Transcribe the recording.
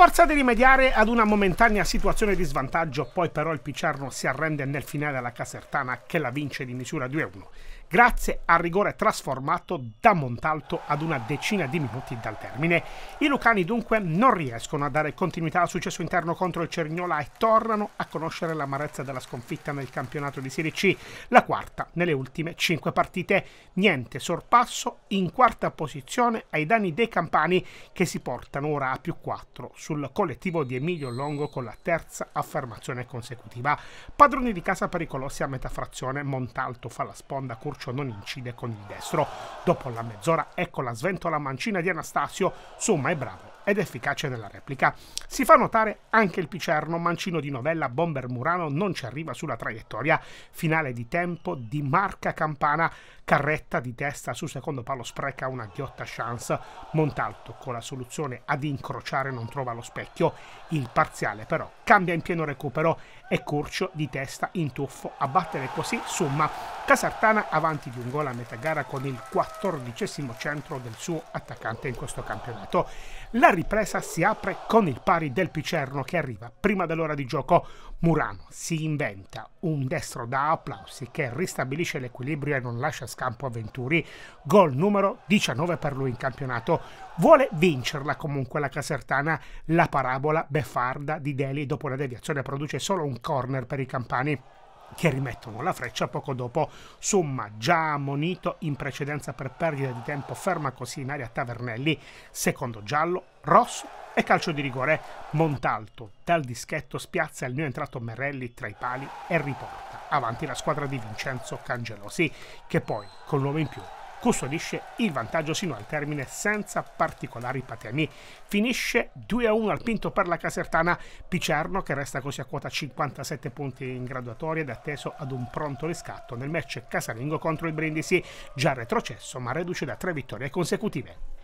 forza di rimediare ad una momentanea situazione di svantaggio, poi però il Picciarno si arrende nel finale alla Casertana che la vince di misura 2-1 grazie al rigore trasformato da Montalto ad una decina di minuti dal termine. I lucani dunque non riescono a dare continuità al successo interno contro il Cerignola e tornano a conoscere l'amarezza della sconfitta nel campionato di Serie C, la quarta nelle ultime cinque partite. Niente sorpasso in quarta posizione ai danni dei campani che si portano ora a più 4 sul collettivo di Emilio Longo con la terza affermazione consecutiva. Padroni di casa pericolosi a metà frazione, Montalto fa la sponda, Curcio calcio non incide con il destro. Dopo la mezz'ora ecco la sventola mancina di Anastasio, somma è bravo ed efficace nella replica. Si fa notare anche il picerno, mancino di novella, bomber Murano non ci arriva sulla traiettoria, finale di tempo di Marca Campana, carretta di testa sul secondo palo spreca una ghiotta chance, Montalto con la soluzione ad incrociare non trova lo specchio, il parziale però cambia in pieno recupero e Curcio di testa in tuffo a battere così Summa, Casartana avanti di un gol a metà gara con il quattordicesimo centro del suo attaccante in questo campionato. La ripresa si apre con il pari del Picerno che arriva prima dell'ora di gioco. Murano si inventa un destro da applausi che ristabilisce l'equilibrio e non lascia scampo a Venturi. Gol numero 19 per lui in campionato. Vuole vincerla comunque la Casertana. La parabola beffarda di Deli dopo la deviazione produce solo un corner per i campani che rimettono la freccia poco dopo. Summa, già ammonito in precedenza per perdita di tempo, ferma così in aria Tavernelli, secondo giallo, rosso e calcio di rigore. Montalto dal dischetto spiazza il mio entrato Merelli tra i pali e riporta avanti la squadra di Vincenzo Cangelosi, che poi, con l'uomo in più, custodisce il vantaggio sino al termine senza particolari patemi. Finisce 2-1 al pinto per la Casertana, Picerno che resta così a quota 57 punti in graduatoria ed atteso ad un pronto riscatto nel match casalingo contro il Brindisi, già retrocesso ma reduce da tre vittorie consecutive.